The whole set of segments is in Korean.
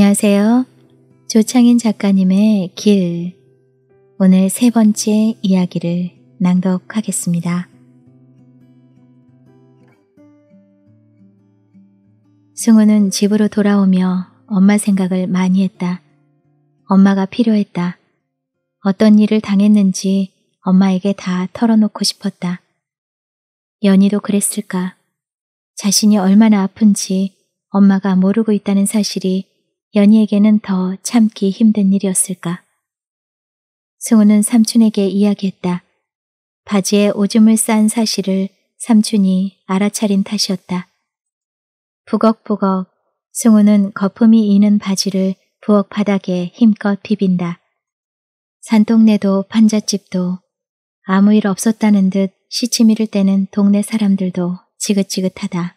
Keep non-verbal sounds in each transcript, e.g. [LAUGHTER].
안녕하세요. 조창인 작가님의 길. 오늘 세 번째 이야기를 낭독하겠습니다. 승우는 집으로 돌아오며 엄마 생각을 많이 했다. 엄마가 필요했다. 어떤 일을 당했는지 엄마에게 다 털어놓고 싶었다. 연희도 그랬을까? 자신이 얼마나 아픈지 엄마가 모르고 있다는 사실이 연희에게는 더 참기 힘든 일이었을까. 승우는 삼촌에게 이야기했다. 바지에 오줌을 싼 사실을 삼촌이 알아차린 탓이었다. 부걱부걱 승우는 거품이 이는 바지를 부엌 바닥에 힘껏 비빈다. 산동네도 판잣집도 아무 일 없었다는 듯 시치미를 떼는 동네 사람들도 지긋지긋하다.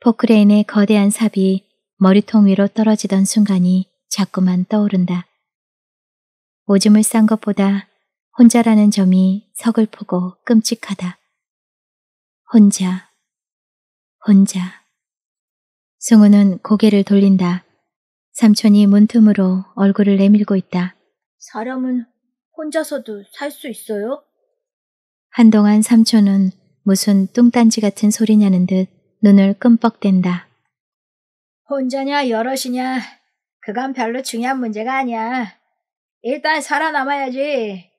포크레인의 거대한 삽이 머리통 위로 떨어지던 순간이 자꾸만 떠오른다. 오줌을 싼 것보다 혼자라는 점이 서글프고 끔찍하다. 혼자, 혼자. 승우는 고개를 돌린다. 삼촌이 문틈으로 얼굴을 내밀고 있다. 사람은 혼자서도 살 수 있어요? 한동안 삼촌은 무슨 뚱딴지 같은 소리냐는 듯 눈을 끔뻑댄다. 혼자냐 여럿이냐 그건 별로 중요한 문제가 아니야. 일단 살아남아야지.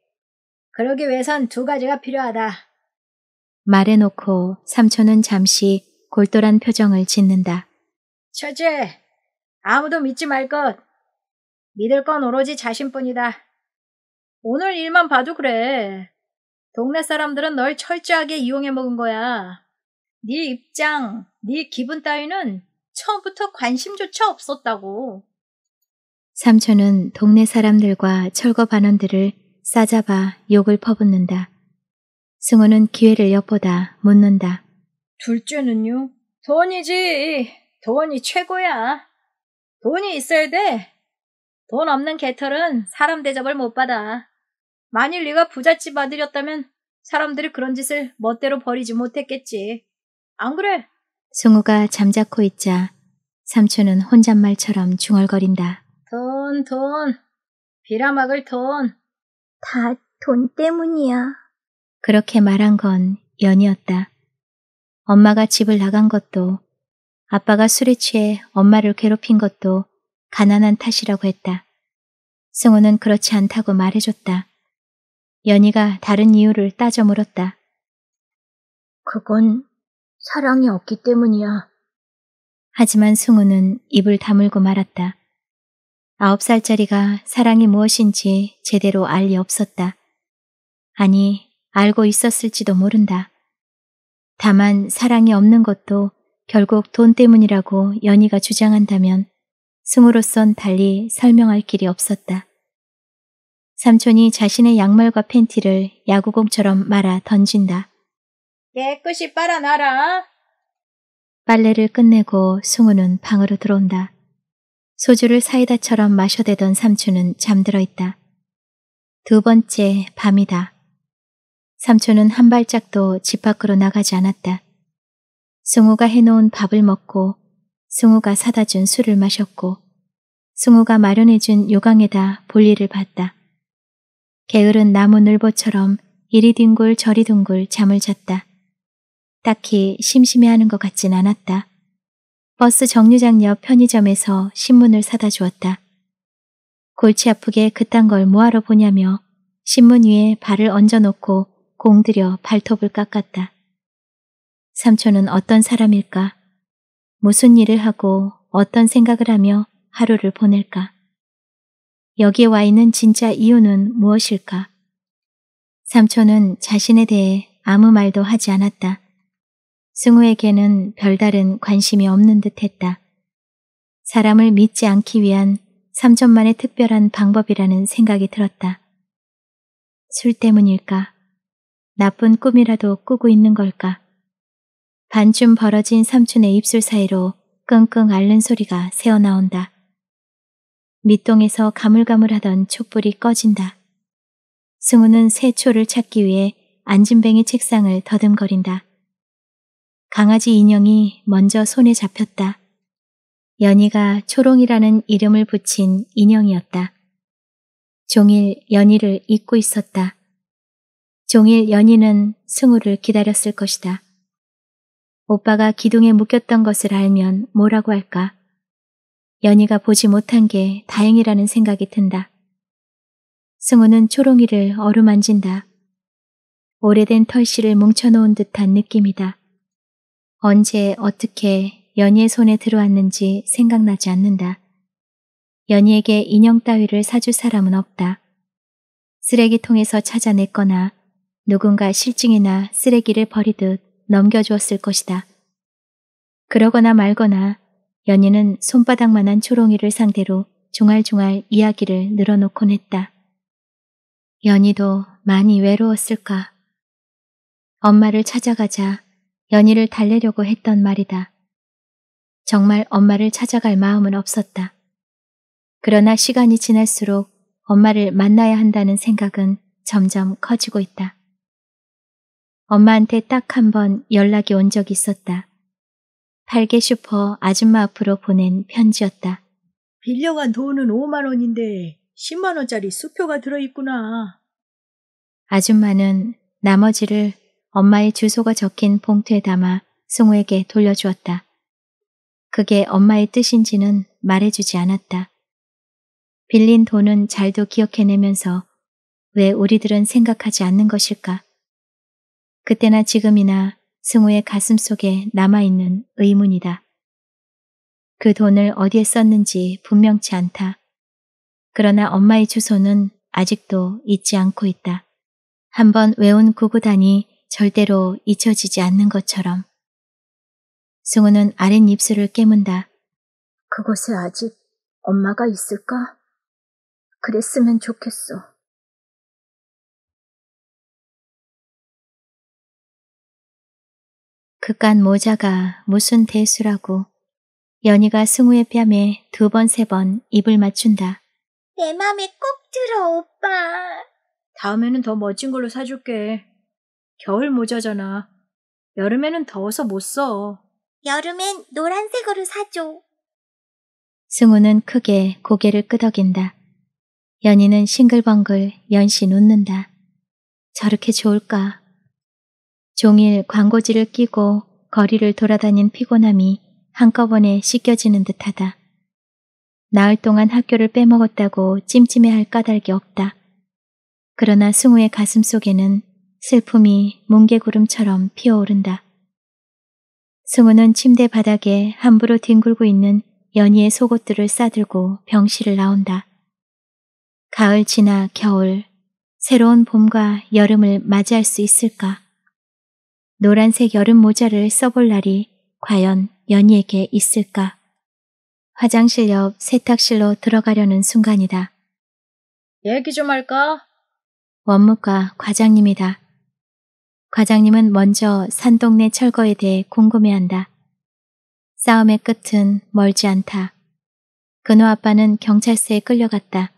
그러기 위해선 두 가지가 필요하다. 말해놓고 삼촌은 잠시 골똘한 표정을 짓는다. 첫째, 아무도 믿지 말 것. 믿을 건 오로지 자신뿐이다. 오늘 일만 봐도 그래. 동네 사람들은 널 철저하게 이용해 먹은 거야. 네 입장, 네 기분 따위는 처음부터 관심조차 없었다고. 삼촌은 동네 사람들과 철거 반원들을 싸잡아 욕을 퍼붓는다. 승호는 기회를 엿보다 묻는다. 둘째는요? 돈이지. 돈이 최고야. 돈이 있어야 돼. 돈 없는 개털은 사람 대접을 못 받아. 만일 네가 부잣집 아들이었다면 사람들이 그런 짓을 멋대로 버리지 못했겠지. 안 그래? 승우가 잠자코 있자 삼촌은 혼잣말처럼 중얼거린다. 돈, 돈. 빌어먹을 돈. 다 돈 때문이야. 그렇게 말한 건 연이었다. 엄마가 집을 나간 것도 아빠가 술에 취해 엄마를 괴롭힌 것도 가난한 탓이라고 했다. 승우는 그렇지 않다고 말해줬다. 연희가 다른 이유를 따져 물었다. 그건 사랑이 없기 때문이야. 하지만 승우는 입을 다물고 말았다. 아홉 살짜리가 사랑이 무엇인지 제대로 알 리 없었다. 아니, 알고 있었을지도 모른다. 다만 사랑이 없는 것도 결국 돈 때문이라고 연희가 주장한다면 승우로선 달리 설명할 길이 없었다. 삼촌이 자신의 양말과 팬티를 야구공처럼 말아 던진다. 깨끗이 빨아놔라. 빨래를 끝내고 승우는 방으로 들어온다. 소주를 사이다처럼 마셔대던 삼촌은 잠들어 있다. 두 번째 밤이다. 삼촌은 한 발짝도 집 밖으로 나가지 않았다. 승우가 해놓은 밥을 먹고 승우가 사다 준 술을 마셨고 승우가 마련해준 요강에다 볼일을 봤다. 게으른 나무늘보처럼 이리 뒹굴 저리 둥굴 잠을 잤다. 딱히 심심해하는 것 같진 않았다. 버스 정류장 옆 편의점에서 신문을 사다 주었다. 골치 아프게 그딴 걸 뭐하러 보냐며 신문 위에 발을 얹어놓고 공들여 발톱을 깎았다. 삼촌은 어떤 사람일까? 무슨 일을 하고 어떤 생각을 하며 하루를 보낼까? 여기에 와 있는 진짜 이유는 무엇일까? 삼촌은 자신에 대해 아무 말도 하지 않았다. 승우에게는 별다른 관심이 없는 듯 했다. 사람을 믿지 않기 위한 3천만의 특별한 방법이라는 생각이 들었다. 술 때문일까? 나쁜 꿈이라도 꾸고 있는 걸까? 반쯤 벌어진 삼촌의 입술 사이로 끙끙 앓는 소리가 새어나온다. 밑동에서 가물가물하던 촛불이 꺼진다. 승우는 새 초를 찾기 위해 안진뱅이 책상을 더듬거린다. 강아지 인형이 먼저 손에 잡혔다. 연희가 초롱이라는 이름을 붙인 인형이었다. 종일 연희를 잊고 있었다. 종일 연희는 승우를 기다렸을 것이다. 오빠가 기둥에 묶였던 것을 알면 뭐라고 할까? 연희가 보지 못한 게 다행이라는 생각이 든다. 승우는 초롱이를 어루만진다. 오래된 털씨를 뭉쳐놓은 듯한 느낌이다. 언제 어떻게 연희의 손에 들어왔는지 생각나지 않는다. 연희에게 인형 따위를 사줄 사람은 없다. 쓰레기통에서 찾아냈거나 누군가 실증이나 쓰레기를 버리듯 넘겨주었을 것이다. 그러거나 말거나 연희는 손바닥만한 초롱이를 상대로 종알종알 이야기를 늘어놓곤 했다. 연희도 많이 외로웠을까. 엄마를 찾아가자 연희를 달래려고 했던 말이다. 정말 엄마를 찾아갈 마음은 없었다. 그러나 시간이 지날수록 엄마를 만나야 한다는 생각은 점점 커지고 있다. 엄마한테 딱 한 번 연락이 온 적이 있었다. 팔개 슈퍼 아줌마 앞으로 보낸 편지였다. 빌려간 돈은 5만 원인데 10만 원짜리 수표가 들어있구나. 아줌마는 나머지를 엄마의 주소가 적힌 봉투에 담아 승우에게 돌려주었다. 그게 엄마의 뜻인지는 말해주지 않았다. 빌린 돈은 잘도 기억해내면서 왜 우리들은 생각하지 않는 것일까? 그때나 지금이나 승우의 가슴 속에 남아있는 의문이다. 그 돈을 어디에 썼는지 분명치 않다. 그러나 엄마의 주소는 아직도 잊지 않고 있다. 한번 외운 구구단이 절대로 잊혀지지 않는 것처럼. 승우는 아랫입술을 깨문다. 그곳에 아직 엄마가 있을까? 그랬으면 좋겠어. 그깟 모자가 무슨 대수라고 연희가 승우의 뺨에 두 번 세번 번 입을 맞춘다. 내 맘에 꼭 들어 오빠. 다음에는 더 멋진 걸로 사줄게. 겨울 모자잖아. 여름에는 더워서 못 써. 여름엔 노란색으로 사줘. 승우는 크게 고개를 끄덕인다. 연희는 싱글벙글 연신 웃는다. 저렇게 좋을까? 종일 광고지를 끼고 거리를 돌아다닌 피곤함이 한꺼번에 씻겨지는 듯하다. 나흘 동안 학교를 빼먹었다고 찜찜해할 까닭이 없다. 그러나 승우의 가슴 속에는 슬픔이 뭉개구름처럼 피어오른다. 승우는 침대 바닥에 함부로 뒹굴고 있는 연희의 속옷들을 싸들고 병실을 나온다. 가을 지나 겨울, 새로운 봄과 여름을 맞이할 수 있을까? 노란색 여름 모자를 써볼 날이 과연 연희에게 있을까? 화장실 옆 세탁실로 들어가려는 순간이다. 얘기 좀 할까? 원무과 과장님이다. 과장님은 먼저 산동네 철거에 대해 궁금해한다. 싸움의 끝은 멀지 않다. 근호 아빠는 경찰서에 끌려갔다.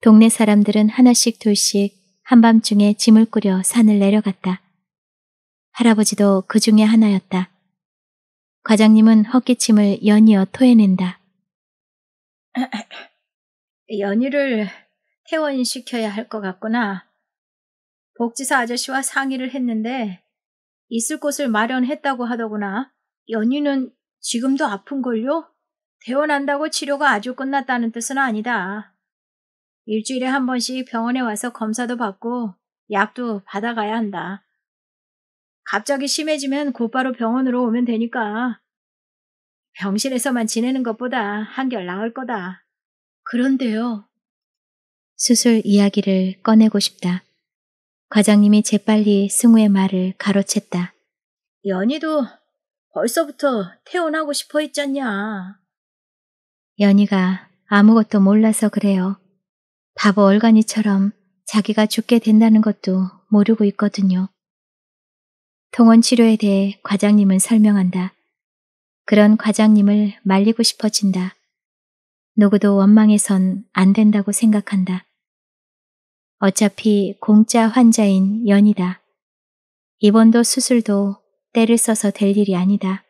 동네 사람들은 하나씩 둘씩 한밤중에 짐을 꾸려 산을 내려갔다. 할아버지도 그 중에 하나였다. 과장님은 헛기침을 연이어 토해낸다. [CLEARS THROAT] 연이를 퇴원시켜야 할 것 같구나. 복지사 아저씨와 상의를 했는데 있을 곳을 마련했다고 하더구나. 연희는 지금도 아픈걸요? 퇴원한다고 치료가 아주 끝났다는 뜻은 아니다. 일주일에 한 번씩 병원에 와서 검사도 받고 약도 받아가야 한다. 갑자기 심해지면 곧바로 병원으로 오면 되니까 병실에서만 지내는 것보다 한결 나을 거다. 그런데요. 수술 이야기를 꺼내고 싶다. 과장님이 재빨리 승우의 말을 가로챘다. 연희도 벌써부터 퇴원하고 싶어 했잖냐. 연희가 아무것도 몰라서 그래요. 바보 얼간이처럼 자기가 죽게 된다는 것도 모르고 있거든요. 통원 치료에 대해 과장님은 설명한다. 그런 과장님을 말리고 싶어진다. 누구도 원망해선 안 된다고 생각한다. 어차피 공짜 환자인 연이다. 입원도 수술도 때를 써서 될 일이 아니다.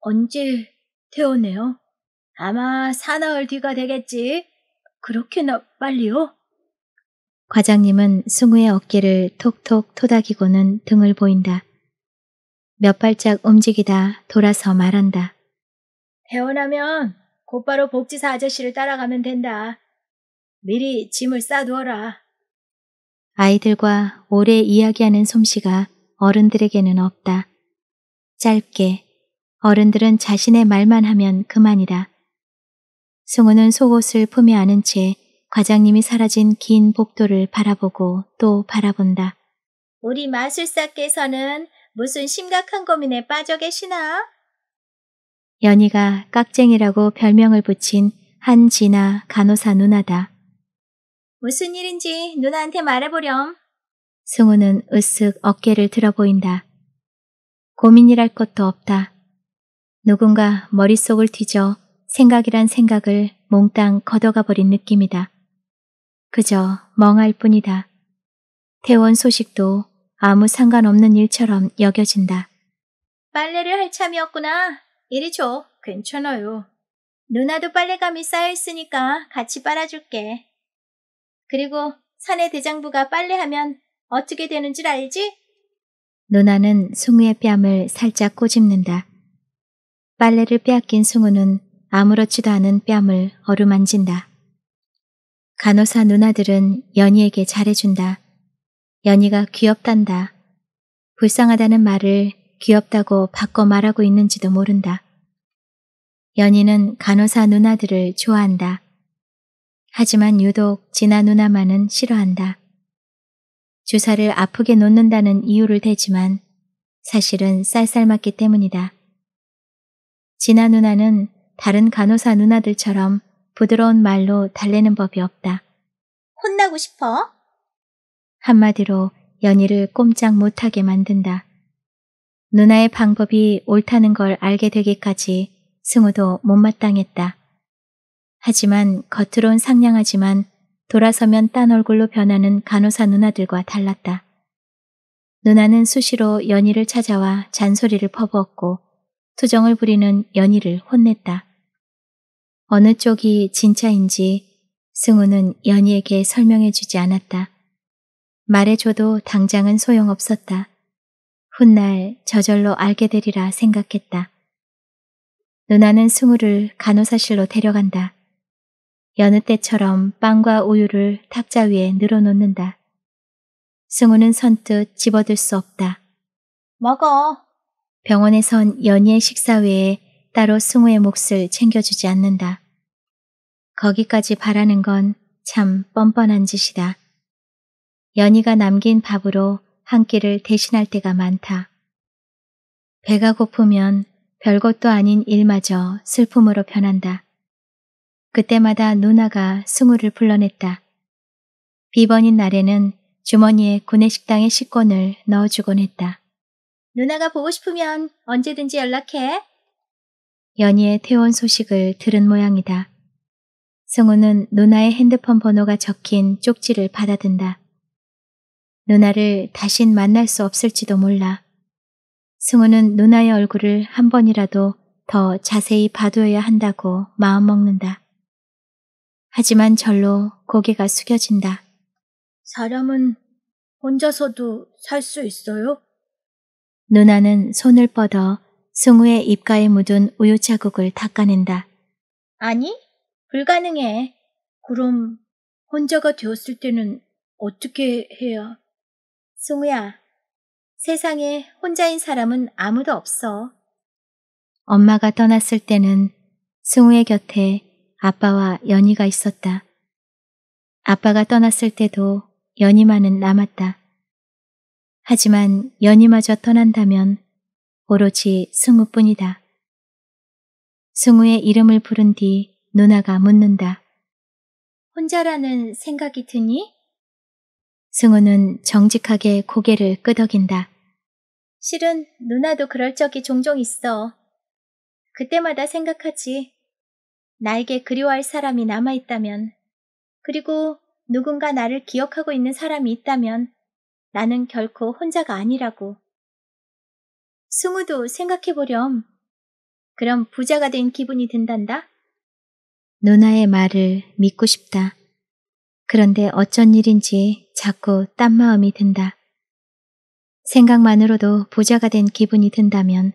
언제 퇴원해요? 아마 사나흘 뒤가 되겠지. 그렇게나 빨리요? 과장님은 승우의 어깨를 톡톡 토닥이고는 등을 보인다. 몇 발짝 움직이다 돌아서 말한다. 퇴원하면 곧바로 복지사 아저씨를 따라가면 된다. 미리 짐을 싸두어라. 아이들과 오래 이야기하는 솜씨가 어른들에게는 없다. 짧게 어른들은 자신의 말만 하면 그만이다. 승우는 속옷을 품에 안은 채 과장님이 사라진 긴 복도를 바라보고 또 바라본다. 우리 마술사께서는 무슨 심각한 고민에 빠져 계시나? 연희가 깍쟁이라고 별명을 붙인 한진아 간호사 누나다. 무슨 일인지 누나한테 말해보렴. 승우는 으쓱 어깨를 들어 보인다. 고민이랄 것도 없다. 누군가 머릿속을 뒤져 생각이란 생각을 몽땅 걷어가 버린 느낌이다. 그저 멍할 뿐이다. 퇴원 소식도 아무 상관없는 일처럼 여겨진다. 빨래를 할 참이었구나. 이리 줘. 괜찮아요. 누나도 빨래감이 쌓여있으니까 같이 빨아줄게. 그리고 사내 대장부가 빨래하면 어떻게 되는 줄 알지? 누나는 승우의 뺨을 살짝 꼬집는다. 빨래를 빼앗긴 승우는 아무렇지도 않은 뺨을 어루만진다. 간호사 누나들은 연희에게 잘해준다. 연희가 귀엽단다. 불쌍하다는 말을 귀엽다고 바꿔 말하고 있는지도 모른다. 연희는 간호사 누나들을 좋아한다. 하지만 유독 진아 누나만은 싫어한다. 주사를 아프게 놓는다는 이유를 대지만 사실은 쌀쌀맞기 때문이다. 진아 누나는 다른 간호사 누나들처럼 부드러운 말로 달래는 법이 없다. 혼나고 싶어? 한마디로 연희를 꼼짝 못하게 만든다. 누나의 방법이 옳다는 걸 알게 되기까지 승우도 못마땅했다. 하지만 겉으론 상냥하지만 돌아서면 딴 얼굴로 변하는 간호사 누나들과 달랐다. 누나는 수시로 연희를 찾아와 잔소리를 퍼부었고 투정을 부리는 연희를 혼냈다. 어느 쪽이 진짜인지 승우는 연희에게 설명해주지 않았다. 말해줘도 당장은 소용없었다. 훗날 저절로 알게 되리라 생각했다. 누나는 승우를 간호사실로 데려간다. 여느 때처럼 빵과 우유를 탁자 위에 늘어놓는다. 승우는 선뜻 집어들 수 없다. 먹어. 병원에선 연희의 식사 외에 따로 승우의 몫을 챙겨주지 않는다. 거기까지 바라는 건 참 뻔뻔한 짓이다. 연희가 남긴 밥으로 한 끼를 대신할 때가 많다. 배가 고프면 별것도 아닌 일마저 슬픔으로 변한다. 그때마다 누나가 승우를 불러냈다. 비번인 날에는 주머니에 구내식당의 식권을 넣어주곤 했다. 누나가 보고 싶으면 언제든지 연락해. 연희의 퇴원 소식을 들은 모양이다. 승우는 누나의 핸드폰 번호가 적힌 쪽지를 받아든다. 누나를 다신 만날 수 없을지도 몰라. 승우는 누나의 얼굴을 한 번이라도 더 자세히 봐두어야 한다고 마음먹는다. 하지만 절로 고개가 숙여진다. 사람은 혼자서도 살 수 있어요? 누나는 손을 뻗어 승우의 입가에 묻은 우유 자국을 닦아낸다. 아니, 불가능해. 그럼 혼자가 되었을 때는 어떻게 해야? 승우야, 세상에 혼자인 사람은 아무도 없어. 엄마가 떠났을 때는 승우의 곁에 아빠와 연희가 있었다. 아빠가 떠났을 때도 연희만은 남았다. 하지만 연희마저 떠난다면 오로지 승우뿐이다. 승우의 이름을 부른 뒤 누나가 묻는다. 혼자라는 생각이 드니? 승우는 정직하게 고개를 끄덕인다. 실은 누나도 그럴 적이 종종 있어. 그때마다 생각하지. 나에게 그리워할 사람이 남아있다면, 그리고 누군가 나를 기억하고 있는 사람이 있다면 나는 결코 혼자가 아니라고. 승우도 생각해보렴. 그럼 부자가 된 기분이 든단다? 누나의 말을 믿고 싶다. 그런데 어쩐 일인지 자꾸 딴 마음이 든다. 생각만으로도 부자가 된 기분이 든다면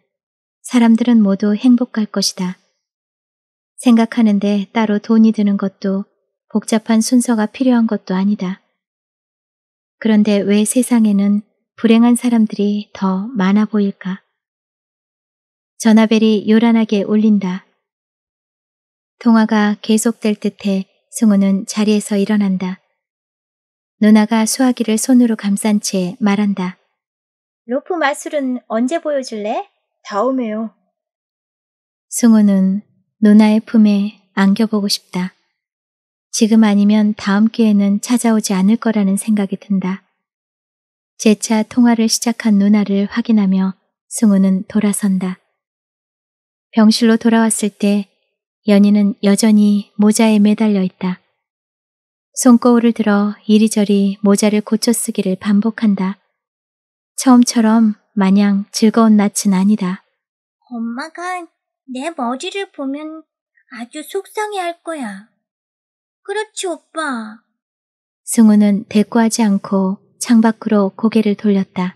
사람들은 모두 행복할 것이다. 생각하는데 따로 돈이 드는 것도 복잡한 순서가 필요한 것도 아니다. 그런데 왜 세상에는 불행한 사람들이 더 많아 보일까? 전화벨이 요란하게 울린다. 통화가 계속될 듯해 승우는 자리에서 일어난다. 누나가 수화기를 손으로 감싼 채 말한다. 로프 마술은 언제 보여줄래? 다음에요. 승우는 누나의 품에 안겨보고 싶다. 지금 아니면 다음 기회는 찾아오지 않을 거라는 생각이 든다. 재차 통화를 시작한 누나를 확인하며 승우는 돌아선다. 병실로 돌아왔을 때 연희는 여전히 모자에 매달려 있다. 손거울을 들어 이리저리 모자를 고쳐 쓰기를 반복한다. 처음처럼 마냥 즐거운 낯은 아니다. 엄마가 내 머리를 보면 아주 속상해할 거야. 그렇지, 오빠. 승우는 대꾸하지 않고 창밖으로 고개를 돌렸다.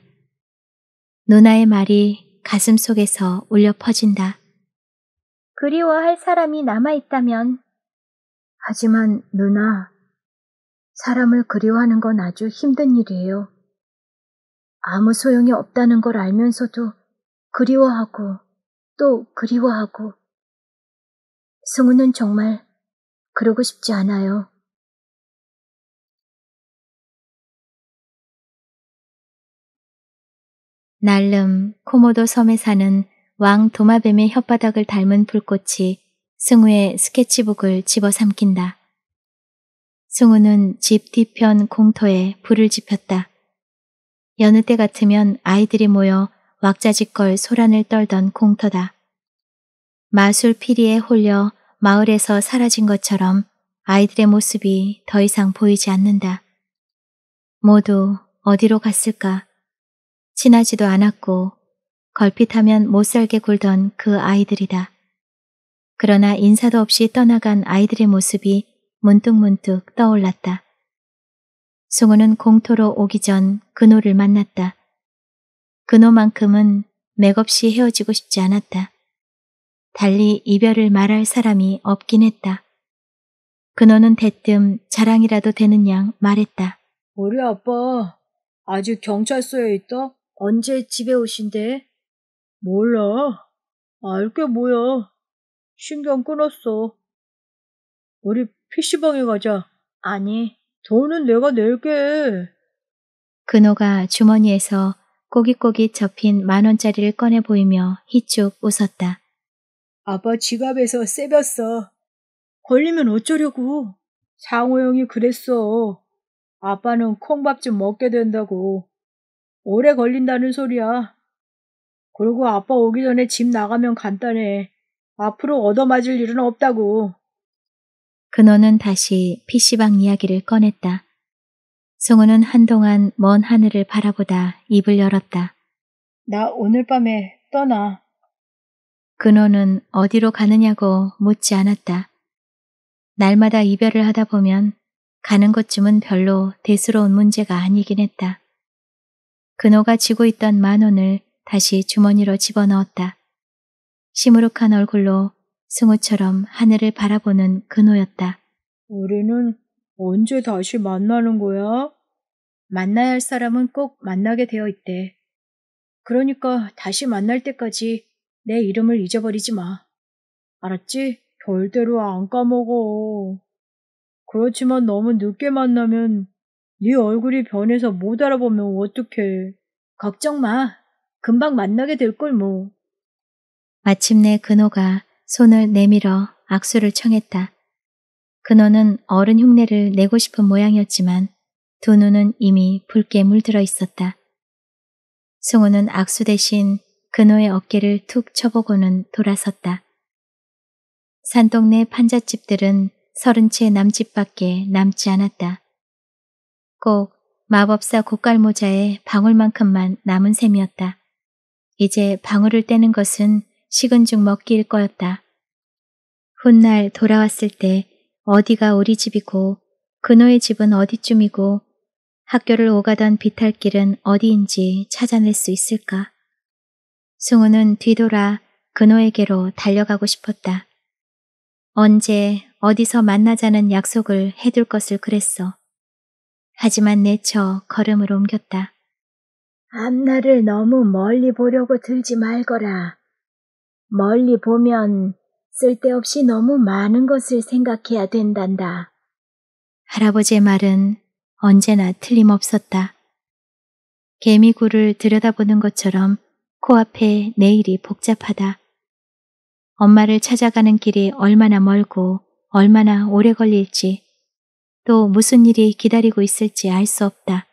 누나의 말이 가슴 속에서 울려 퍼진다. 그리워할 사람이 남아있다면. 하지만 누나, 사람을 그리워하는 건 아주 힘든 일이에요. 아무 소용이 없다는 걸 알면서도 그리워하고 또 그리워하고. 승우는 정말 그러고 싶지 않아요. 날름 코모도 섬에 사는 왕 도마뱀의 혓바닥을 닮은 불꽃이 승우의 스케치북을 집어삼킨다. 승우는 집 뒤편 공터에 불을 지폈다. 여느 때 같으면 아이들이 모여 왁자지껄 소란을 떨던 공터다. 마술 피리에 홀려 마을에서 사라진 것처럼 아이들의 모습이 더 이상 보이지 않는다. 모두 어디로 갔을까? 친하지도 않았고 걸핏하면 못살게 굴던 그 아이들이다. 그러나 인사도 없이 떠나간 아이들의 모습이 문득문득 떠올랐다. 승우는 공토로 오기 전 그노를 만났다. 그노만큼은 맥없이 헤어지고 싶지 않았다. 달리 이별을 말할 사람이 없긴 했다. 그노는 대뜸 자랑이라도 되는 양 말했다. 우리 아빠 아직 경찰서에 있다? 언제 집에 오신대? 몰라. 알게 뭐야. 신경 끊었어. 우리 PC방에 가자. 아니. 돈은 내가 낼게. 근호가 주머니에서 꼬깃꼬깃 접힌 만원짜리를 꺼내 보이며 희쭉 웃었다. 아빠 지갑에서 세볐어. 걸리면 어쩌려고. 장호 형이 그랬어. 아빠는 콩밥 좀 먹게 된다고. 오래 걸린다는 소리야. 그리고 아빠 오기 전에 집 나가면 간단해. 앞으로 얻어맞을 일은 없다고. 그녀는 다시 PC방 이야기를 꺼냈다. 송우는 한동안 먼 하늘을 바라보다 입을 열었다. 나 오늘 밤에 떠나. 근호는 어디로 가느냐고 묻지 않았다. 날마다 이별을 하다 보면 가는 것쯤은 별로 대수로운 문제가 아니긴 했다. 근호가 쥐고 있던 만 원을 다시 주머니로 집어넣었다. 시무룩한 얼굴로 승우처럼 하늘을 바라보는 근호였다. 우리는 언제 다시 만나는 거야? 만나야 할 사람은 꼭 만나게 되어 있대. 그러니까 다시 만날 때까지 내 이름을 잊어버리지 마. 알았지? 절대로 안 까먹어. 그렇지만 너무 늦게 만나면 네 얼굴이 변해서 못 알아보면 어떡해. 걱정 마. 금방 만나게 될 걸 뭐. 마침내 근호가 손을 내밀어 악수를 청했다. 근호는 어른 흉내를 내고 싶은 모양이었지만 두 눈은 이미 붉게 물들어 있었다. 승우는 악수 대신 그노의 어깨를 툭 쳐보고는 돌아섰다. 산동네 판잣집들은 서른 채 남집밖에 남지 않았다. 꼭 마법사 고깔모자의 방울만큼만 남은 셈이었다. 이제 방울을 떼는 것은 식은 죽 먹기일 거였다. 훗날 돌아왔을 때 어디가 우리 집이고 그노의 집은 어디쯤이고 학교를 오가던 비탈길은 어디인지 찾아낼 수 있을까? 승우는 뒤돌아 근호에게로 달려가고 싶었다. 언제 어디서 만나자는 약속을 해둘 것을 그랬어. 하지만 내쳐 걸음을 옮겼다. 앞날을 너무 멀리 보려고 들지 말거라. 멀리 보면 쓸데없이 너무 많은 것을 생각해야 된단다. 할아버지의 말은 언제나 틀림없었다. 개미굴을 들여다보는 것처럼 코앞에 내일이 복잡하다. 엄마를 찾아가는 길이 얼마나 멀고 얼마나 오래 걸릴지 또 무슨 일이 기다리고 있을지 알 수 없다.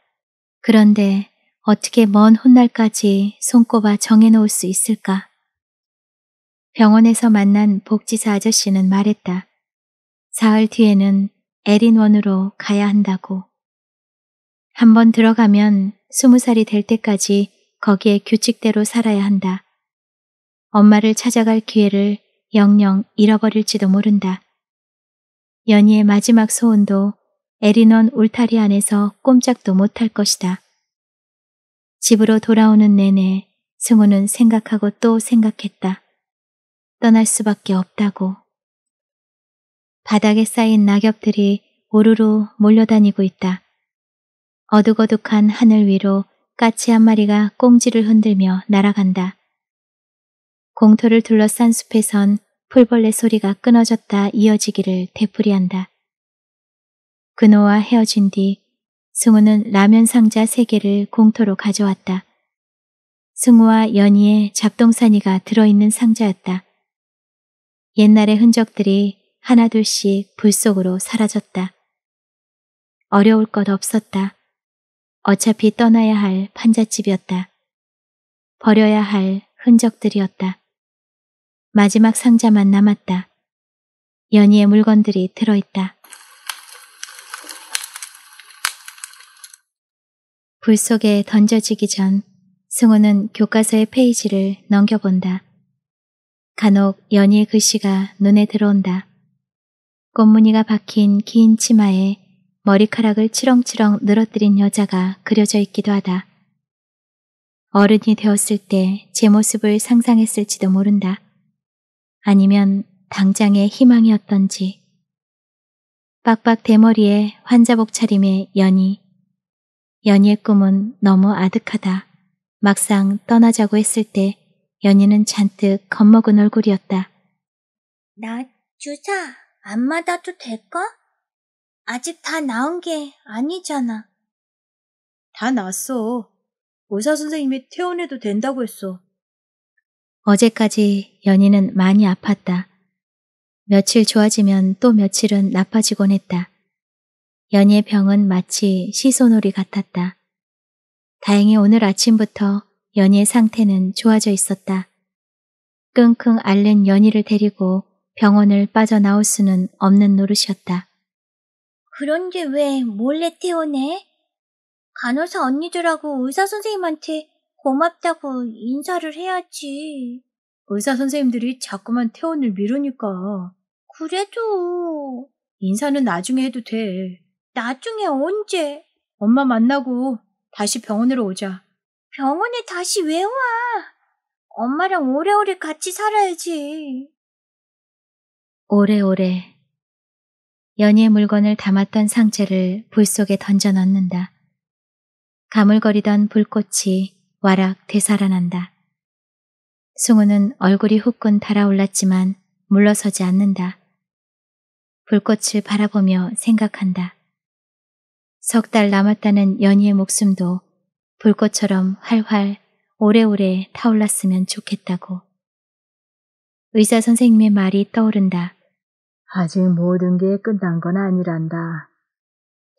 그런데 어떻게 먼 훗날까지 손꼽아 정해놓을 수 있을까? 병원에서 만난 복지사 아저씨는 말했다. 사흘 뒤에는 에린원으로 가야 한다고. 한번 들어가면 스무 살이 될 때까지 거기에 규칙대로 살아야 한다. 엄마를 찾아갈 기회를 영영 잃어버릴지도 모른다. 연희의 마지막 소원도 에리넌 울타리 안에서 꼼짝도 못할 것이다. 집으로 돌아오는 내내 승우는 생각하고 또 생각했다. 떠날 수밖에 없다고. 바닥에 쌓인 낙엽들이 오르르 몰려다니고 있다. 어둑어둑한 하늘 위로 까치 한 마리가 꽁지를 흔들며 날아간다. 공터를 둘러싼 숲에선 풀벌레 소리가 끊어졌다 이어지기를 되풀이한다. 그노와 헤어진 뒤 승우는 라면 상자 세 개를 공터로 가져왔다. 승우와 연희의 잡동사니가 들어있는 상자였다. 옛날의 흔적들이 하나둘씩 불 속으로 사라졌다. 어려울 것 없었다. 어차피 떠나야 할 판잣집이었다. 버려야 할 흔적들이었다. 마지막 상자만 남았다. 연희의 물건들이 들어있다. 불 속에 던져지기 전 승우는 교과서의 페이지를 넘겨본다. 간혹 연희의 글씨가 눈에 들어온다. 꽃무늬가 박힌 긴 치마에 머리카락을 치렁치렁 늘어뜨린 여자가 그려져 있기도 하다. 어른이 되었을 때 제 모습을 상상했을지도 모른다. 아니면 당장의 희망이었던지. 빡빡 대머리에 환자복 차림의 연희. 연희의 꿈은 너무 아득하다. 막상 떠나자고 했을 때 연희는 잔뜩 겁먹은 얼굴이었다. 나 주사 안 맞아도 될까? 아직 다 나은 게 아니잖아. 다 났어. 의사 선생님이 퇴원해도 된다고 했어. 어제까지 연희는 많이 아팠다. 며칠 좋아지면 또 며칠은 나빠지곤 했다. 연희의 병은 마치 시소놀이 같았다. 다행히 오늘 아침부터 연희의 상태는 좋아져 있었다. 끙끙 앓는 연희를 데리고 병원을 빠져나올 수는 없는 노릇이었다. 그런데 왜 몰래 태어내? 간호사 언니들하고 의사 선생님한테 고맙다고 인사를 해야지. 의사 선생님들이 자꾸만 퇴원을 미루니까. 그래도. 인사는 나중에 해도 돼. 나중에 언제? 엄마 만나고 다시 병원으로 오자. 병원에 다시 왜 와? 엄마랑 오래오래 같이 살아야지. 오래오래 연희의 물건을 담았던 상체를 불 속에 던져 넣는다. 가물거리던 불꽃이 와락 되살아난다. 승우는 얼굴이 후끈 달아올랐지만 물러서지 않는다. 불꽃을 바라보며 생각한다. 석 달 남았다는 연희의 목숨도 불꽃처럼 활활 오래오래 타올랐으면 좋겠다고. 의사 선생님의 말이 떠오른다. 아직 모든 게 끝난 건 아니란다.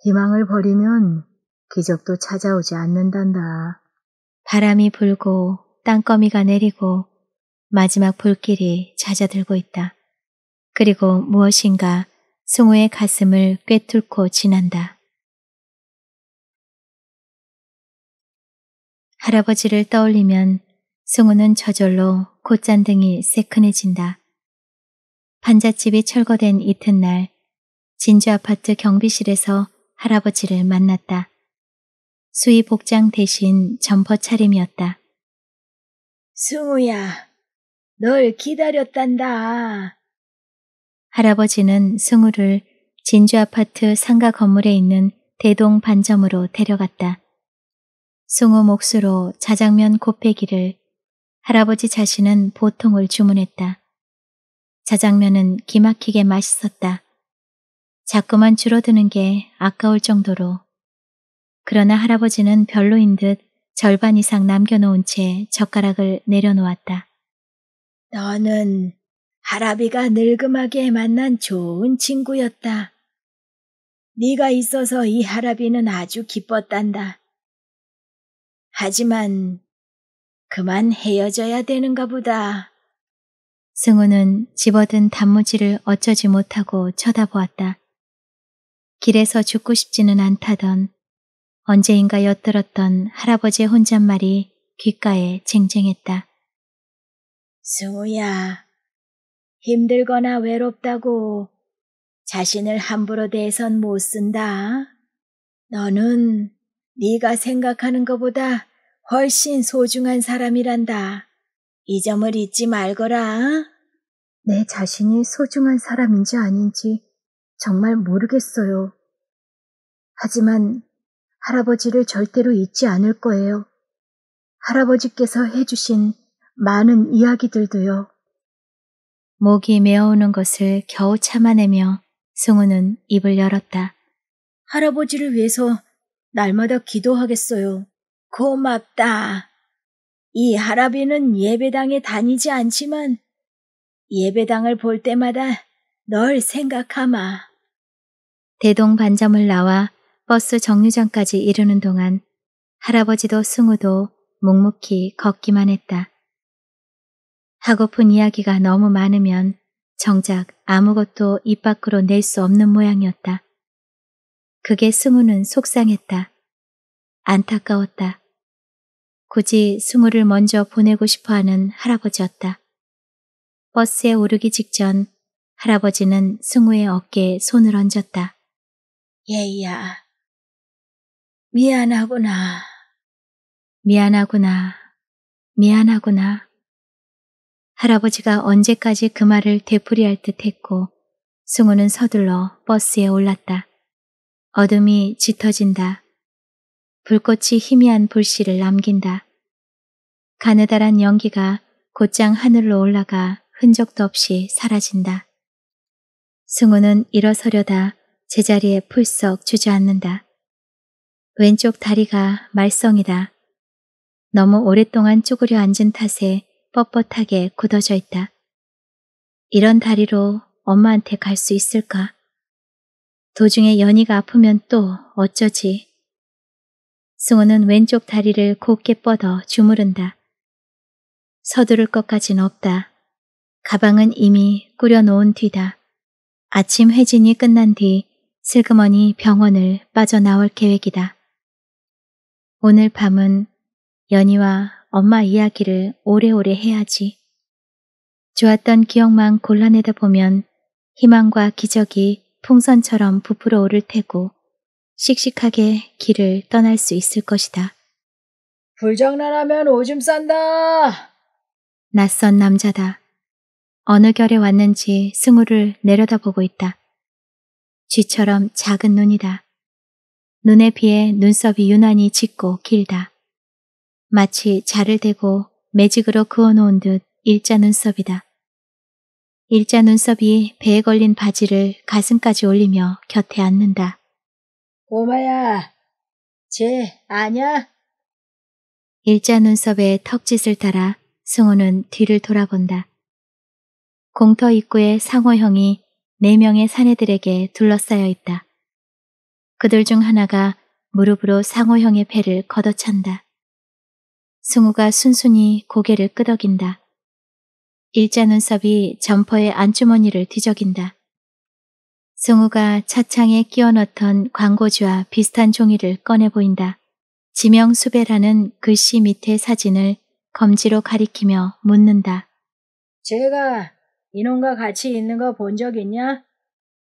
희망을 버리면 기적도 찾아오지 않는단다. 바람이 불고 땅거미가 내리고 마지막 불길이 찾아들고 있다. 그리고 무엇인가 승우의 가슴을 꿰뚫고 지난다. 할아버지를 떠올리면 승우는 저절로 곧잔등이새큰해진다 판잣집이 철거된 이튿날 진주 아파트 경비실에서 할아버지를 만났다. 수의 복장 대신 점퍼 차림이었다. 승우야, 널 기다렸단다. 할아버지는 승우를 진주 아파트 상가 건물에 있는 대동 반점으로 데려갔다. 승우 몫으로 자장면 곱빼기를 할아버지 자신은 보통을 주문했다. 자장면은 기막히게 맛있었다. 자꾸만 줄어드는 게 아까울 정도로. 그러나 할아버지는 별로인 듯 절반 이상 남겨놓은 채 젓가락을 내려놓았다. 너는 할아비가 늙음하게 만난 좋은 친구였다. 네가 있어서 이 할아비는 아주 기뻤단다. 하지만 그만 헤어져야 되는가 보다. 승우는 집어든 단무지를 어쩌지 못하고 쳐다보았다. 길에서 죽고 싶지는 않다던 언제인가 엿들었던 할아버지의 혼잣말이 귓가에 쟁쟁했다. 승우야, 힘들거나 외롭다고 자신을 함부로 대해선 못 쓴다. 너는 네가 생각하는 것보다 훨씬 소중한 사람이란다. 이 점을 잊지 말거라. 내 자신이 소중한 사람인지 아닌지 정말 모르겠어요. 하지만 할아버지를 절대로 잊지 않을 거예요. 할아버지께서 해주신 많은 이야기들도요. 목이 메어오는 것을 겨우 참아내며 승우는 입을 열었다. 할아버지를 위해서 날마다 기도하겠어요. 고맙다. 이 할아비는 예배당에 다니지 않지만 예배당을 볼 때마다 널 생각하마. 대동 반점을 나와 버스 정류장까지 이르는 동안 할아버지도 승우도 묵묵히 걷기만 했다. 하고픈 이야기가 너무 많으면 정작 아무것도 입 밖으로 낼 수 없는 모양이었다. 그게 승우는 속상했다. 안타까웠다. 굳이 승우를 먼저 보내고 싶어하는 할아버지였다. 버스에 오르기 직전 할아버지는 승우의 어깨에 손을 얹었다. 예이야 미안하구나. 미안하구나. 미안하구나. 할아버지가 언제까지 그 말을 되풀이할 듯 했고 승우는 서둘러 버스에 올랐다. 어둠이 짙어진다. 불꽃이 희미한 불씨를 남긴다. 가느다란 연기가 곧장 하늘로 올라가 흔적도 없이 사라진다. 승우는 일어서려다 제자리에 풀썩 주저앉는다. 왼쪽 다리가 말썽이다. 너무 오랫동안 쭈그려 앉은 탓에 뻣뻣하게 굳어져 있다. 이런 다리로 엄마한테 갈 수 있을까? 도중에 연희가 아프면 또 어쩌지? 승호는 왼쪽 다리를 곧게 뻗어 주무른다. 서두를 것까진 없다. 가방은 이미 꾸려놓은 뒤다. 아침 회진이 끝난 뒤 슬그머니 병원을 빠져나올 계획이다. 오늘 밤은 연희와 엄마 이야기를 오래오래 해야지. 좋았던 기억만 골라내다 보면 희망과 기적이 풍선처럼 부풀어 오를 테고 씩씩하게 길을 떠날 수 있을 것이다. 불장난하면 오줌 싼다. 낯선 남자다. 어느 결에 왔는지 승우를 내려다보고 있다. 쥐처럼 작은 눈이다. 눈에 비해 눈썹이 유난히 짙고 길다. 마치 자를 대고 매직으로 그어놓은 듯 일자 눈썹이다. 일자 눈썹이 배에 걸린 바지를 가슴까지 올리며 곁에 앉는다. 오마야, 쟤 아냐? 일자 눈썹의 턱짓을 따라 승우는 뒤를 돌아본다. 공터 입구에 상호형이 네 명의 사내들에게 둘러싸여 있다. 그들 중 하나가 무릎으로 상호형의 배를 걷어찬다. 승우가 순순히 고개를 끄덕인다. 일자 눈썹이 점퍼의 안주머니를 뒤적인다. 승우가 차창에 끼워넣던 광고주와 비슷한 종이를 꺼내 보인다. 지명수배라는 글씨 밑에 사진을 검지로 가리키며 묻는다. 제가 이놈과 같이 있는 거 본 적 있냐?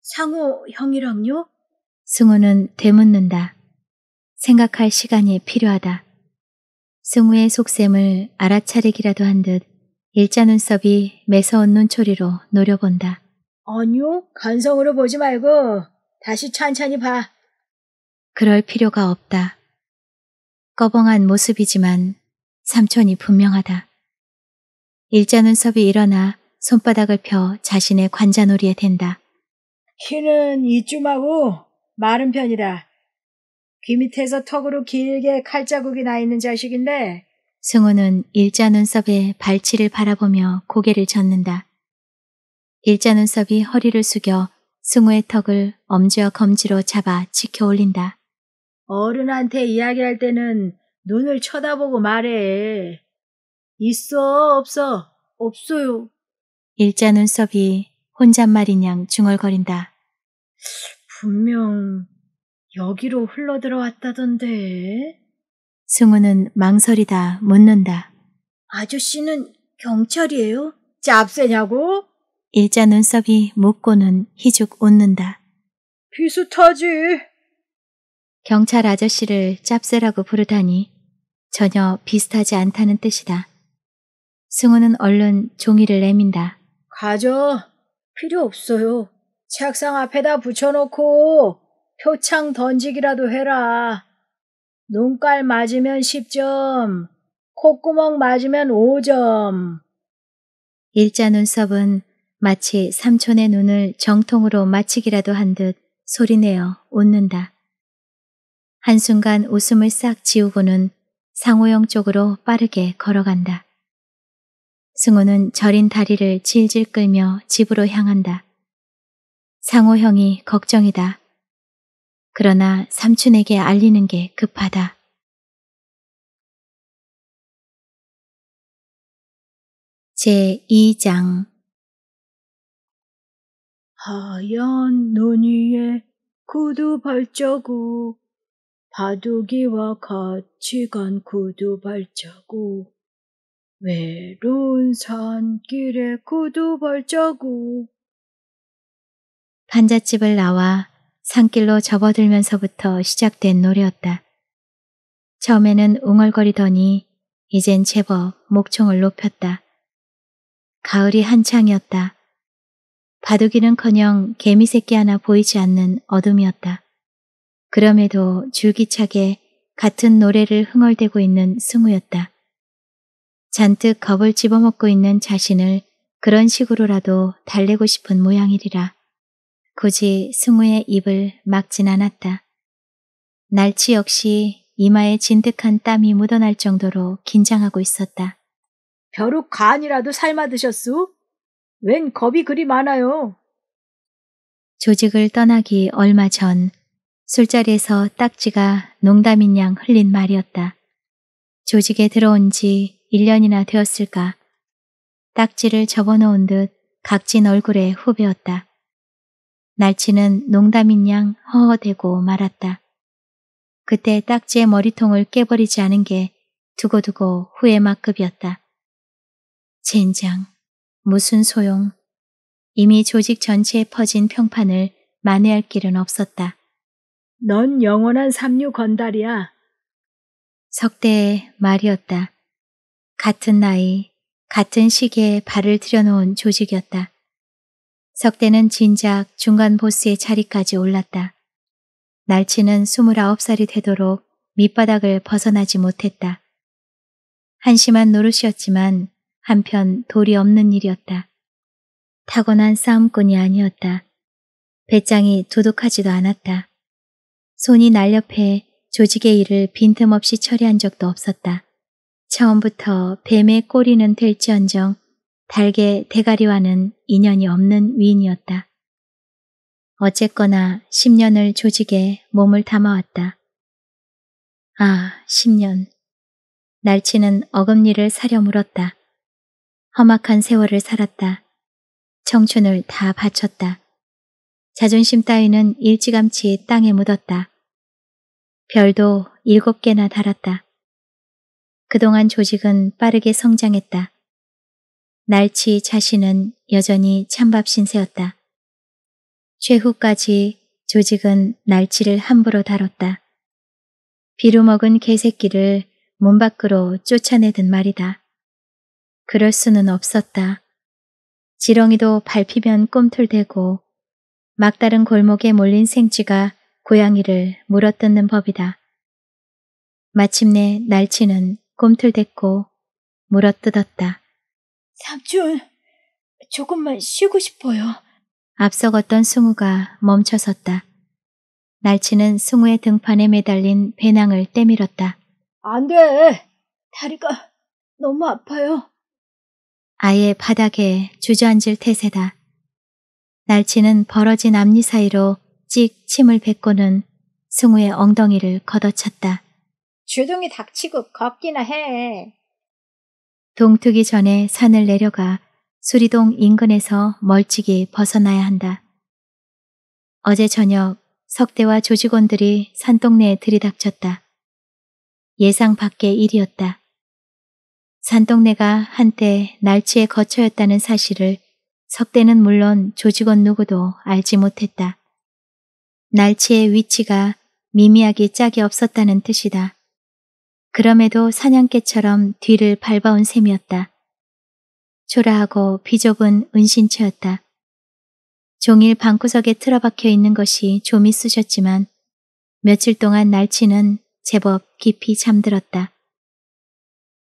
상우 형이랑요? 승우는 되묻는다. 생각할 시간이 필요하다. 승우의 속셈을 알아차리기라도 한 듯 일자 눈썹이 매서운 눈초리로 노려본다. 아니요, 간성으로 보지 말고 다시 천천히 봐. 그럴 필요가 없다. 꺼벙한 모습이지만 삼촌이 분명하다. 일자 눈썹이 일어나 손바닥을 펴 자신의 관자놀이에 댄다. 키는 이쯤하고 마른 편이다. 귀 밑에서 턱으로 길게 칼자국이 나 있는 자식인데 승우는 일자 눈썹에 발치를 바라보며 고개를 젓는다. 일자 눈썹이 허리를 숙여 승우의 턱을 엄지와 검지로 잡아 지켜 올린다. 어른한테 이야기할 때는 눈을 쳐다보고 말해. 있어, 없어, 없어요. 일자 눈썹이 혼잣말인양 중얼거린다. 분명 여기로 흘러들어왔다던데. 승우는 망설이다 묻는다. 아저씨는 경찰이에요? 짭새냐고? 일자 눈썹이 묻고는 희죽 웃는다. 비슷하지. 경찰 아저씨를 짭새라고 부르다니 전혀 비슷하지 않다는 뜻이다. 승우는 얼른 종이를 내민다. 가져. 필요 없어요. 책상 앞에다 붙여놓고 표창 던지기라도 해라. 눈깔 맞으면 10점, 콧구멍 맞으면 5점. 일자 눈썹은 마치 삼촌의 눈을 정통으로 마치기라도한 듯 소리내어 웃는다. 한순간 웃음을 싹 지우고는 상호형 쪽으로 빠르게 걸어간다. 승우는 저린 다리를 질질 끌며 집으로 향한다. 상호형이 걱정이다. 그러나 삼촌에게 알리는 게 급하다. 제2장 하얀 눈 위에 구두 발자국, 바둑이와 같이 간 구두 발자국, 외로운 산길에 구두 발자국. 판잣집을 나와 산길로 접어들면서부터 시작된 노래였다. 처음에는 웅얼거리더니 이젠 제법 목청을 높였다. 가을이 한창이었다. 바둑이는커녕 개미 새끼 하나 보이지 않는 어둠이었다. 그럼에도 줄기차게 같은 노래를 흥얼대고 있는 승우였다. 잔뜩 겁을 집어먹고 있는 자신을 그런 식으로라도 달래고 싶은 모양이리라. 굳이 승우의 입을 막진 않았다. 날치 역시 이마에 진득한 땀이 묻어날 정도로 긴장하고 있었다. 벼룩 간이라도 삶아 드셨수? 웬 겁이 그리 많아요? 조직을 떠나기 얼마 전 술자리에서 딱지가 농담인 양 흘린 말이었다. 조직에 들어온 지 1년이나 되었을까. 딱지를 접어놓은 듯 각진 얼굴에후배었다 날치는 농담인 양 허허대고 말았다. 그때 딱지의 머리통을 깨버리지 않은 게 두고두고 후회막급이었다 젠장, 무슨 소용. 이미 조직 전체에 퍼진 평판을 만회할 길은 없었다. 넌 영원한 삼류 건달이야. 석대의 말이었다. 같은 나이, 같은 시기에 발을 들여놓은 조직이었다. 석대는 진작 중간 보스의 자리까지 올랐다. 날치는 29살이 되도록 밑바닥을 벗어나지 못했다. 한심한 노릇이었지만 한편 도리 없는 일이었다. 타고난 싸움꾼이 아니었다. 배짱이 도둑하지도 않았다. 손이 날렵해 조직의 일을 빈틈없이 처리한 적도 없었다. 처음부터 뱀의 꼬리는 될지언정 달개 대가리와는 인연이 없는 위인이었다. 어쨌거나 10년을 조직에 몸을 담아왔다. 아, 10년. 날치는 어금니를 사려 물었다. 험악한 세월을 살았다. 청춘을 다 바쳤다. 자존심 따위는 일찌감치 땅에 묻었다. 별도 일곱 개나 달았다. 그동안 조직은 빠르게 성장했다. 날치 자신은 여전히 찬밥 신세였다. 최후까지 조직은 날치를 함부로 다뤘다. 비루 먹은 개새끼를 문 밖으로 쫓아내듯 말이다. 그럴 수는 없었다. 지렁이도 밟히면 꿈틀대고 막다른 골목에 몰린 생쥐가 고양이를 물어뜯는 법이다. 마침내 날치는 꿈틀댔고 물어뜯었다. 삼촌, 조금만 쉬고 싶어요. 앞서갔던 승우가 멈춰섰다. 날치는 승우의 등판에 매달린 배낭을 때밀었다. 안 돼! 다리가 너무 아파요. 아예 바닥에 주저앉을 태세다. 날치는 벌어진 앞니 사이로 찍 침을 뱉고는 승우의 엉덩이를 걷어쳤다 주둥이 닥치고 걷기나 해. 동트기 전에 산을 내려가 수리동 인근에서 멀찍이 벗어나야 한다. 어제 저녁 석대와 조직원들이 산동네에 들이닥쳤다. 예상 밖의 일이었다. 산동네가 한때 날치의 거처였다는 사실을 석대는 물론 조직원 누구도 알지 못했다. 날치의 위치가 미미하게 짝이 없었다는 뜻이다. 그럼에도 사냥개처럼 뒤를 밟아온 셈이었다. 초라하고 비좁은 은신처였다. 종일 방구석에 틀어박혀 있는 것이 좀있으셨지만 며칠 동안 날치는 제법 깊이 잠들었다.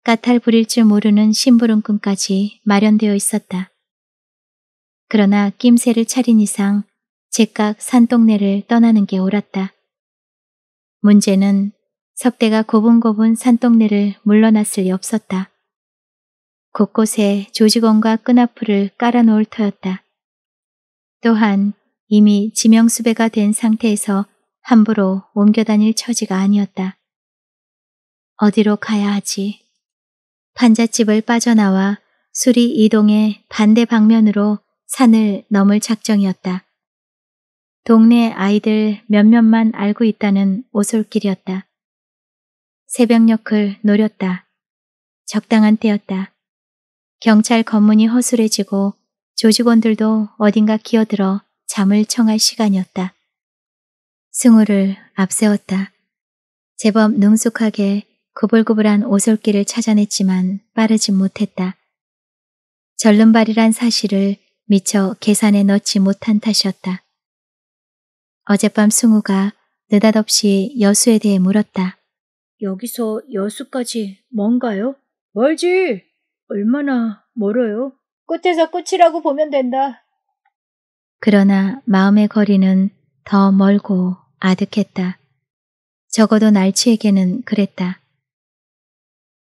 까탈 부릴 줄 모르는 심부름꾼까지 마련되어 있었다. 그러나 낌새를 차린 이상 제각 산동네를 떠나는 게 옳았다. 문제는 석대가 고분고분 산동네를 물러났을 리 없었다. 곳곳에 조직원과 끈앞풀을 깔아놓을 터였다. 또한 이미 지명수배가 된 상태에서 함부로 옮겨다닐 처지가 아니었다. 어디로 가야 하지? 판잣집을 빠져나와 술이 이동해 반대 방면으로 산을 넘을 작정이었다. 동네 아이들 몇몇만 알고 있다는 오솔길이었다. 새벽녘을 노렸다. 적당한 때였다. 경찰 검문이 허술해지고 조직원들도 어딘가 기어들어 잠을 청할 시간이었다. 승우를 앞세웠다. 제법 능숙하게 구불구불한 오솔길을 찾아냈지만 빠르지 못했다. 절름발이란 사실을 미처 계산에 넣지 못한 탓이었다. 어젯밤 승우가 느닷없이 여수에 대해 물었다. 여기서 여수까지 먼가요? 멀지! 얼마나 멀어요? 끝에서 끝이라고 보면 된다. 그러나 마음의 거리는 더 멀고 아득했다. 적어도 날치에게는 그랬다.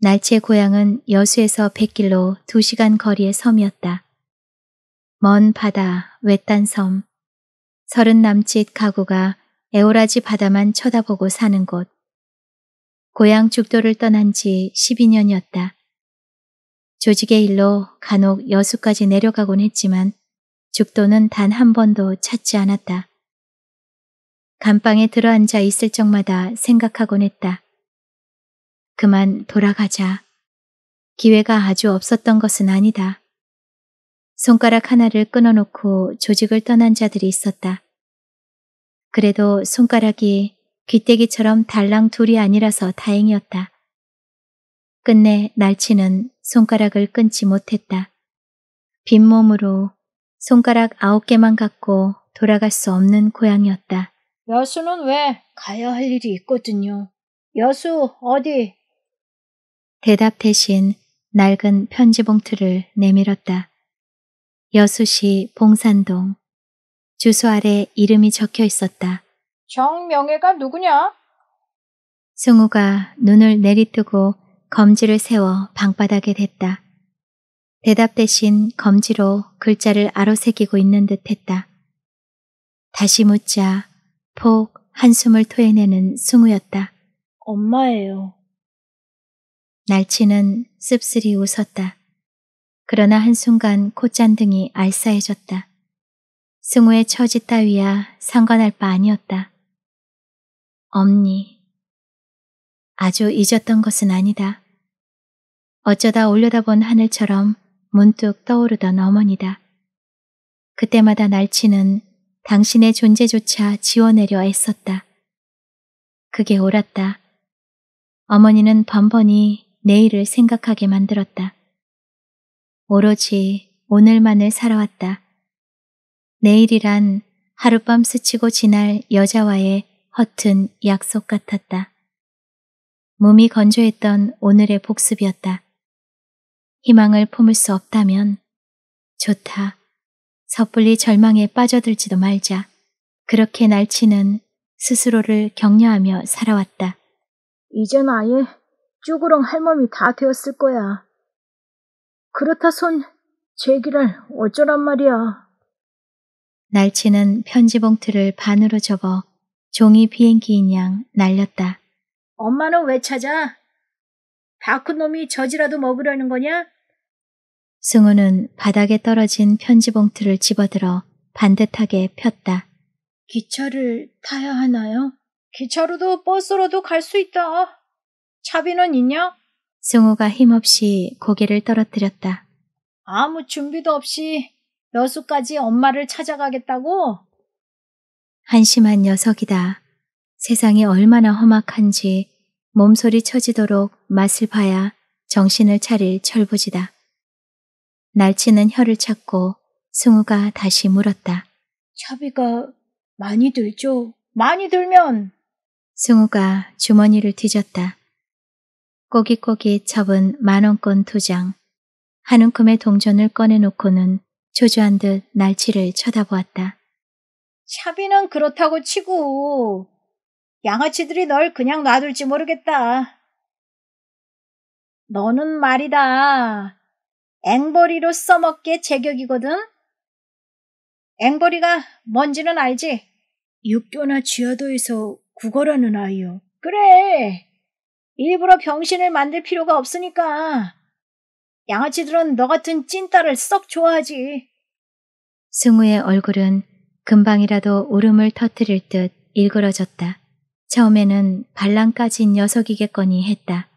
날치의 고향은 여수에서 100길로 2시간 거리의 섬이었다. 먼 바다, 외딴 섬, 서른 남짓 가구가 에오라지 바다만 쳐다보고 사는 곳. 고향 죽도를 떠난 지 12년이었다. 조직의 일로 간혹 여수까지 내려가곤 했지만 죽도는 단 한 번도 찾지 않았다. 감방에 들어앉아 있을 적마다 생각하곤 했다. 그만 돌아가자. 기회가 아주 없었던 것은 아니다. 손가락 하나를 끊어놓고 조직을 떠난 자들이 있었다. 그래도 손가락이 귀때기처럼 달랑 둘이 아니라서 다행이었다. 끝내 날치는 손가락을 끊지 못했다. 빈몸으로 손가락 아홉 개만 갖고 돌아갈 수 없는 고향이었다. 여수는 왜 가야 할 일이 있거든요. 여수 어디 대답 대신 낡은 편지 봉투를 내밀었다. 여수시 봉산동. 주소 아래 이름이 적혀 있었다. 정명애가 누구냐? 승우가 눈을 내리뜨고 검지를 세워 방바닥에 댔다. 대답 대신 검지로 글자를 아로새기고 있는 듯 했다. 다시 묻자 폭 한숨을 토해내는 승우였다. 엄마예요. 날치는 씁쓸히 웃었다. 그러나 한순간 콧잔등이 알싸해졌다. 승우의 처지 따위야 상관할 바 아니었다. 엄니. 아주 잊었던 것은 아니다. 어쩌다 올려다본 하늘처럼 문득 떠오르던 어머니다. 그때마다 날치는 당신의 존재조차 지워내려 애썼다. 그게 옳았다. 어머니는 번번이 내일을 생각하게 만들었다. 오로지 오늘만을 살아왔다. 내일이란 하룻밤 스치고 지날 여자와의 허튼 약속 같았다. 몸이 건조했던 오늘의 복습이었다. 희망을 품을 수 없다면 좋다. 섣불리 절망에 빠져들지도 말자. 그렇게 날치는 스스로를 격려하며 살아왔다. 이젠 아예 쭈그렁 할멈이 다 되었을 거야. 그렇다 손 제기랄 어쩌란 말이야. 날치는 편지 봉투를 반으로 접어 종이 비행기인 양 날렸다. 엄마는 왜 찾아? 바큰 놈이 저지라도 먹으려는 거냐? 승우는 바닥에 떨어진 편지 봉투를 집어들어 반듯하게 폈다. 기차를 타야 하나요? 기차로도 버스로도 갈 수 있다. 차비는 있냐? 승우가 힘없이 고개를 떨어뜨렸다. 아무 준비도 없이 여수까지 엄마를 찾아가겠다고? 한심한 녀석이다. 세상이 얼마나 험악한지 몸소리 쳐지도록 맛을 봐야 정신을 차릴 철부지다. 날치는 혀를 찾고 승우가 다시 물었다. 차비가 많이 들죠? 많이 들면! 승우가 주머니를 뒤졌다. 꼬깃꼬깃 접은 만원권 두 장, 한 움큼의 동전을 꺼내놓고는 조조한 듯 날치를 쳐다보았다. 샤비는 그렇다고 치고 양아치들이 널 그냥 놔둘지 모르겠다. 너는 말이다. 앵벌이로 써먹게 제격이거든. 앵벌이가 뭔지는 알지? 육교나 지하도에서 국어라는 아이요. 그래. 일부러 병신을 만들 필요가 없으니까. 양아치들은 너 같은 찐따를 썩 좋아하지. 승우의 얼굴은 금방이라도 울음을 터뜨릴 듯 일그러졌다. 처음에는 반란까진 녀석이겠거니 했다.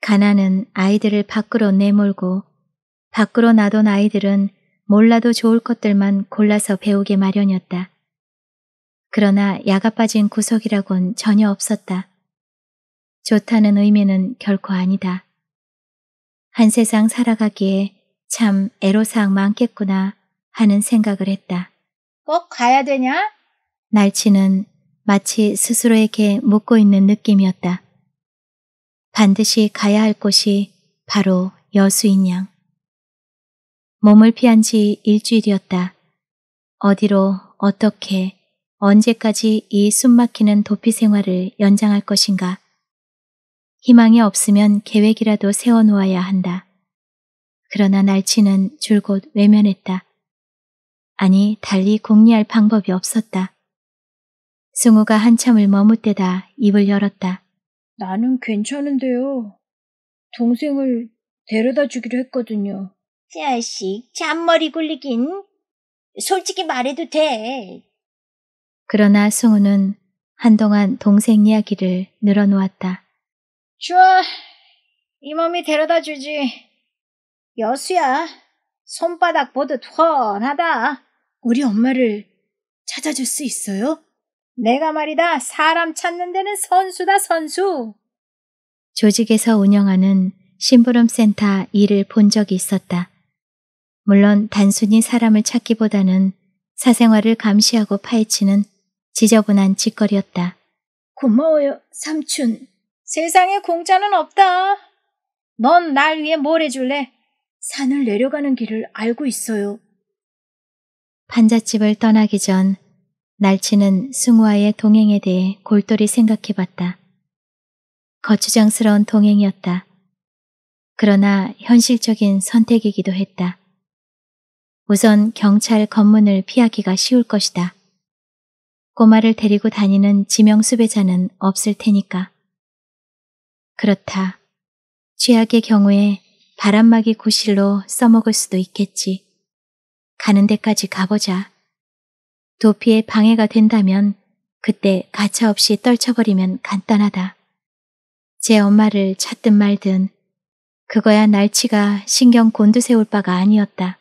가나는 아이들을 밖으로 내몰고 밖으로 나둔 아이들은 몰라도 좋을 것들만 골라서 배우게 마련이었다. 그러나 야가 빠진 구석이라곤 전혀 없었다. 좋다는 의미는 결코 아니다. 한 세상 살아가기에 참 애로사항 많겠구나 하는 생각을 했다. 꼭 가야 되냐? 날치는 마치 스스로에게 묻고 있는 느낌이었다. 반드시 가야 할 곳이 바로 여수인 양. 몸을 피한 지 일주일이었다. 어디로, 어떻게, 언제까지 이 숨막히는 도피 생활을 연장할 것인가. 희망이 없으면 계획이라도 세워놓아야 한다. 그러나 날치는 줄곧 외면했다. 아니 달리 공리할 방법이 없었다. 승우가 한참을 머뭇대다 입을 열었다. 나는 괜찮은데요. 동생을 데려다 주기로 했거든요. 자식, 잔머리 굴리긴. 솔직히 말해도 돼. 그러나 승우는 한동안 동생 이야기를 늘어놓았다. 좋아, 이 몸이 데려다 주지. 여수야, 손바닥 보듯 훤하다. 우리 엄마를 찾아줄 수 있어요? 내가 말이다, 사람 찾는 데는 선수다, 선수. 조직에서 운영하는 심부름센터 일을 본 적이 있었다. 물론 단순히 사람을 찾기보다는 사생활을 감시하고 파헤치는 지저분한 짓거리였다. 고마워요, 삼촌. 세상에 공짜는 없다. 넌 날 위해 뭘 해줄래? 산을 내려가는 길을 알고 있어요. 판잣집을 떠나기 전 날치는 승우와의 동행에 대해 골똘히 생각해봤다. 거추장스러운 동행이었다. 그러나 현실적인 선택이기도 했다. 우선 경찰 검문을 피하기가 쉬울 것이다. 꼬마를 데리고 다니는 지명 수배자는 없을 테니까. 그렇다. 최악의 경우에 바람막이 구실로 써먹을 수도 있겠지. 가는 데까지 가보자. 도피에 방해가 된다면 그때 가차없이 떨쳐버리면 간단하다. 제 엄마를 찾든 말든 그거야 날치가 신경 곤두세울 바가 아니었다.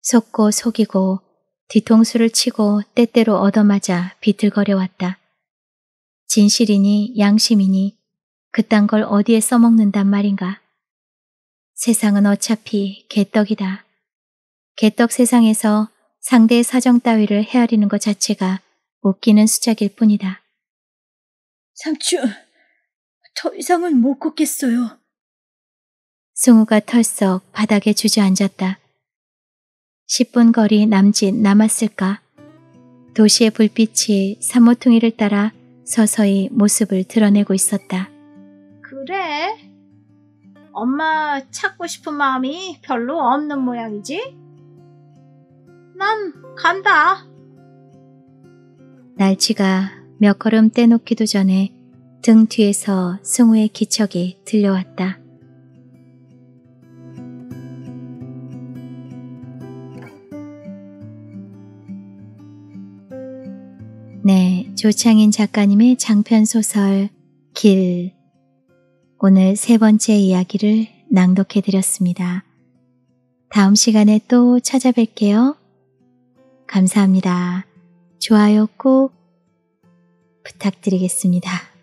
속고 속이고 뒤통수를 치고 때때로 얻어맞아 비틀거려왔다. 진실이니 양심이니 그딴 걸 어디에 써먹는단 말인가. 세상은 어차피 개떡이다. 개떡 세상에서 상대의 사정 따위를 헤아리는 것 자체가 웃기는 수작일 뿐이다. 삼촌, 더 이상은 못 걷겠어요. 승우가 털썩 바닥에 주저앉았다. 10분 거리 남짓 남았을까? 도시의 불빛이 사모퉁이를 따라 서서히 모습을 드러내고 있었다. 그래. 엄마 찾고 싶은 마음이 별로 없는 모양이지? 난 간다. 날치가 몇 걸음 떼놓기도 전에 등 뒤에서 승우의 기척이 들려왔다. 네, 조창인 작가님의 장편 소설 길 오늘 세 번째 이야기를 낭독해 드렸습니다. 다음 시간에 또 찾아뵐게요. 감사합니다. 좋아요 꼭 부탁드리겠습니다.